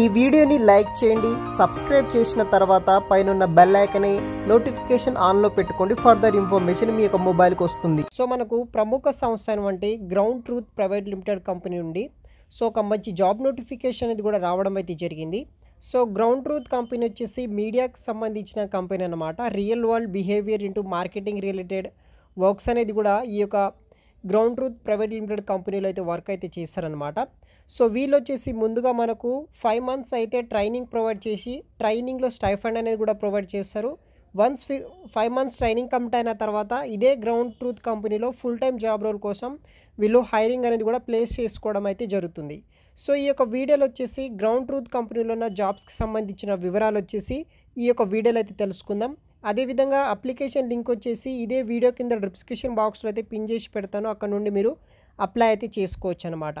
ఈ వీడియోని లైక్ చేయండి సబ్స్క్రైబ్ చేసిన తర్వాత పైన బెల్ ఐకన్ నోటిఫికేషన్ ఆన్లో పెట్టుకోండి ఫర్దర్ ఇన్ఫర్మేషన్ మీ యొక్క మొబైల్కి వస్తుంది సో మనకు ప్రముఖ సంస్థ అయినటువంటి ground truth private limited company నుండి సో ఒక మంచి జాబ్ నోటిఫికేషన్ అనేది కూడా రావడం అయితే జరిగింది సో గ్రౌండ్ ట్రూత్ కంపెనీ వచ్చేసి మీడియాకి సంబంధించిన కంపెనీ అనమాట real world behaviour into marketing related works అనేది కూడా ఈ యొక్క గ్రౌండ్ ట్రూత్ ప్రైవేట్ లిమిటెడ్ కంపెనీలో అయితే వర్క్ అయితే చేస్తారనమాట సో వీళ్ళు వచ్చేసి ముందుగా మనకు ఫైవ్ మంత్స్ అయితే ట్రైనింగ్ ప్రొవైడ్ చేసి ట్రైనింగ్లో స్టైఫండ్ అనేది కూడా ప్రొవైడ్ చేస్తారు వన్స్ ఫి ఫైవ్ మంత్స్ ట్రైనింగ్ కంప్లీట్ అయిన తర్వాత ఇదే గ్రౌండ్ ట్రూత్ కంపెనీలో ఫుల్ టైం జాబ్ రోల్ కోసం వీళ్ళు హైరింగ్ అనేది కూడా ప్లేస్ చేసుకోవడం అయితే జరుగుతుంది సో ఈ యొక్క వీడియోలు వచ్చేసి గ్రౌండ్ ట్రూత్ కంపెనీలో ఉన్న జాబ్స్కి సంబంధించిన వివరాలు వచ్చేసి ఈ యొక్క వీడియోలో అయితే తెలుసుకుందాం అదేవిధంగా అప్లికేషన్ లింక్ వచ్చేసి ఇదే వీడియో కింద డిస్క్రిప్షన్ బాక్స్లో అయితే పిన్ చేసి పెడతాను అక్కడ నుండి మీరు అప్లై అయితే చేసుకోవచ్చు అనమాట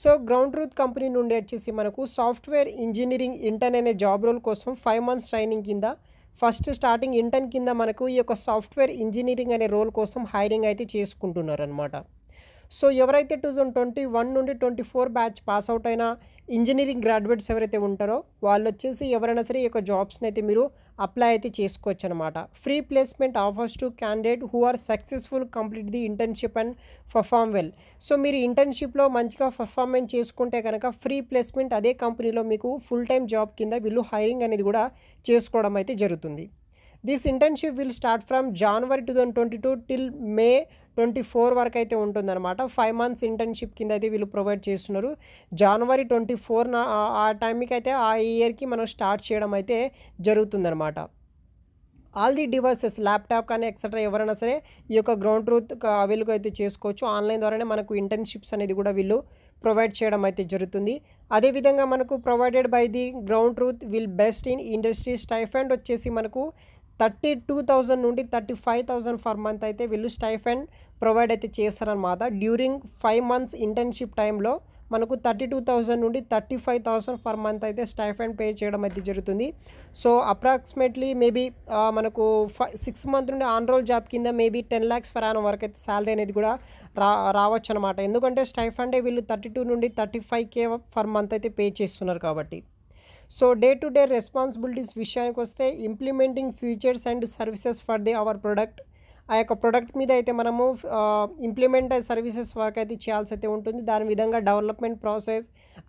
సో గ్రౌండ్ ట్రూత్ కంపెనీ నుండి వచ్చేసి మనకు సాఫ్ట్వేర్ ఇంజనీరింగ్ ఇంటర్న్ అనే జాబ్ రోల్ కోసం ఫైవ్ మంత్స్ ట్రైనింగ్ కింద ఫస్ట్ స్టార్టింగ్ ఇంటర్న్ కింద మనకు ఈ యొక్క సాఫ్ట్వేర్ ఇంజనీరింగ్ అనే రోల్ కోసం హైరింగ్ అయితే చేసుకుంటున్నారు అనమాట సో ఎవరైతే టూ థౌజండ్ ట్వంటీ వన్ నుండి twenty four batch pass out అయిన ఇంజనీరింగ్ గ్రాడ్యుయేట్స్ ఎవరైతే ఉంటారో వాళ్ళు వచ్చేసి ఎవరైనా సరే ఈ యొక్క జాబ్స్ని అయితే మీరు అప్లై అయితే చేసుకోవచ్చు అనమాట free placement offers to candidate who are successful complete the internship and perform well so మీరు ఇంటర్న్షిప్లో మంచిగా పర్ఫార్మెన్స్ చేసుకుంటే కనుక ఫ్రీ ప్లేస్మెంట్ అదే కంపెనీలో మీకు ఫుల్ టైం జాబ్ కింద వీళ్ళు హైరింగ్ అనేది కూడా చేసుకోవడం అయితే జరుగుతుంది this internship will start from January two thousand twenty two till May twenty four వరకు అయితే ఉంటుందన్నమాట ఫైవ్ మంత్స్ ఇంటర్న్షిప్ కింద అయితే వీళ్ళు ప్రొవైడ్ చేస్తున్నారు జనవరి ట్వంటీ ఫోర్ ఆ టైంకి అయితే ఆ ఇయర్కి మనం స్టార్ట్ చేయడం అయితే జరుగుతుందన్నమాట ఆల్ ది డివైసెస్ ల్యాప్టాప్ కానీ ఎక్సెట్రా ఎవరైనా సరే ఈ యొక్క గ్రౌండ్ ట్రూత్ అవైలబుల్ అయితే చేసుకోవచ్చు ఆన్లైన్ ద్వారానే మనకు ఇంటర్న్షిప్స్ అనేది కూడా వీళ్ళు ప్రొవైడ్ చేయడం అయితే జరుగుతుంది అదేవిధంగా మనకు provided by the ground truth will best in industry stipe and వచ్చేసి మనకు థర్టీ టూ థౌజండ్ నుండి thirty five thousand for month అయితే వీళ్ళు స్టైఫండ్ ప్రొవైడ్ అయితే చేస్తారనమాట డ్యూరింగ్ ఫైవ్ మంత్స్ ఇంటర్న్షిప్ టైంలో మనకు థర్టీ టూ థౌజండ్ నుండి thirty five thousand for month అయితే స్టైఫండ్ పే చేయడం అయితే జరుగుతుంది సో అప్రాక్సిమేట్లీ మేబీ మనకు ఫైవ్ సిక్స్ మంత్ నుండి ఆన్ రోల్ జాబ్ కింద maybe ten lakhs for annum వరకు అయితే శాలరీ అనేది కూడా రా రావచ్చు అనమాట ఎందుకంటే స్టైఫండే వీళ్ళు థర్టీ టూ నుండి thirty five K for month అయితే పే చేస్తున్నారు కాబట్టి So day-to-day -day responsibilities విషయానికి వస్తే implementing features and services for the our product ఆ యొక్క ప్రొడక్ట్ మీద అయితే మనము ఇంప్లిమెంట్ సర్వీసెస్ వర్క్ అయితే చేయాల్సి అయితే ఉంటుంది దాని విధంగా డెవలప్మెంట్ ప్రాసెస్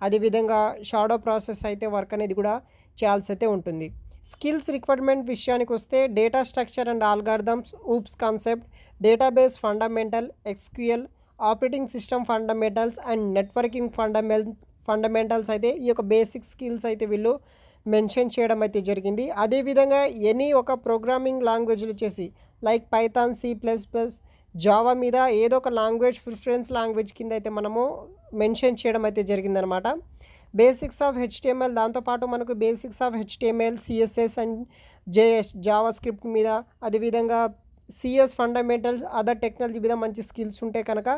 అదేవిధంగా షాడో ప్రాసెస్ అయితే వర్క్ అనేది కూడా చేయాల్సి అయితే ఉంటుంది స్కిల్స్ రిక్వైర్మెంట్ విషయానికి వస్తే data structure and algorithms OOPS concept database fundamental SQL operating system fundamentals and networking fundamental fundamentals అయితే ఈ యొక్క బేసిక్ స్కిల్స్ అయితే వీళ్ళు మెన్షన్ చేయడం అయితే జరిగింది అదేవిధంగా ఎనీ ఒక ప్రోగ్రామింగ్ లాంగ్వేజ్లు చేసి like python C plus plus java మీద ఏదో ఒక లాంగ్వేజ్ ప్రిఫరెన్స్ లాంగ్వేజ్ కింద అయితే మనము మెన్షన్ చేయడం అయితే జరిగిందనమాట బేసిక్స్ ఆఫ్ హెచ్టిఎంఎల్ దాంతోపాటు మనకు basics of HTML CSS and JS java script మీద అదేవిధంగా సిఎస్ ఫండమెంటల్స్ అదర్ టెక్నాలజీ మీద మంచి స్కిల్స్ ఉంటే కనుక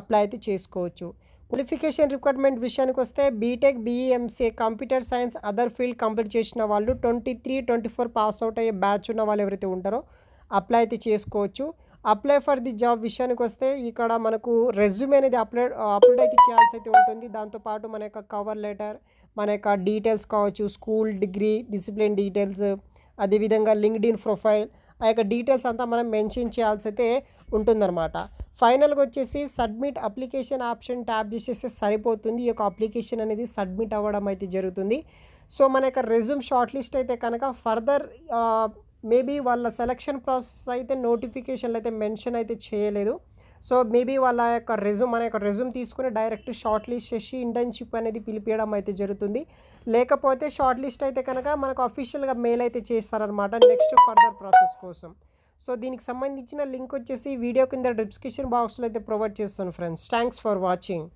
అప్లై అయితే చేసుకోవచ్చు క్వాలిఫికేషన్ రిక్వైర్మెంట్ విషయానికి వస్తే BTech BEMC e computer science other field complete చేసిన వాళ్ళు twenty three twenty four pass out అయ్యే బ్యాచ్ ఉన్న వాళ్ళు ఎవరైతే ఉంటారో అప్లై అయితే చేసుకోవచ్చు అప్లై ఫర్ ది జాబ్ విషయానికి వస్తే ఇక్కడ మనకు రెజ్యూమ్ అనేది అప్లోడ్ అప్లోడ్ అయితే చేయాల్సి అయితే ఉంటుంది దాంతోపాటు మన యొక్క కవర్ లెటర్ మన యొక్క డీటెయిల్స్ కావచ్చు స్కూల్ డిగ్రీ డిసిప్లిన్ డీటెయిల్స్ అదేవిధంగా లింక్డ్ ఇన్ ప్రొఫైల్ ఆ యొక్క డీటెయిల్స్ అంతా మనం మెన్షన్ చేయాల్సి అయితే ఉంటుందన్నమాట ఫైనల్గా వచ్చేసి సబ్మిట్ అప్లికేషన్ ఆప్షన్ ట్యాప్ చేసేస్తే సరిపోతుంది ఈ యొక్క అప్లికేషన్ అనేది సబ్మిట్ అవ్వడం అయితే జరుగుతుంది సో మన యొక్క రెజ్యూమ్ షార్ట్ లిస్ట్ అయితే కనుక ఫర్దర్ మేబీ వాళ్ళ సెలక్షన్ ప్రాసెస్ అయితే నోటిఫికేషన్లు అయితే మెన్షన్ అయితే చేయలేదు సో మేబీ వాళ్ళ యొక్క రెజ్యూమ్ మన యొక్క రెజ్యూమ్ తీసుకుని డైరెక్ట్ షార్ట్ లిస్ట్ చేసి ఇంటర్న్షిప్ అనేది పిలిపించడం అయితే జరుగుతుంది లేకపోతే షార్ట్ లిస్ట్ అయితే కనుక మనకు అఫీషియల్గా మెయిల్ అయితే చేస్తారనమాట నెక్స్ట్ ఫర్దర్ ప్రాసెస్ కోసం సో దీనికి సంబంధించిన లింక్ వచ్చేసి వీడియో కింద డిస్క్రిప్షన్ బాక్స్లో అయితే ప్రొవైడ్ చేస్తాను ఫ్రెండ్స్ థ్యాంక్స్ ఫర్ వాచింగ్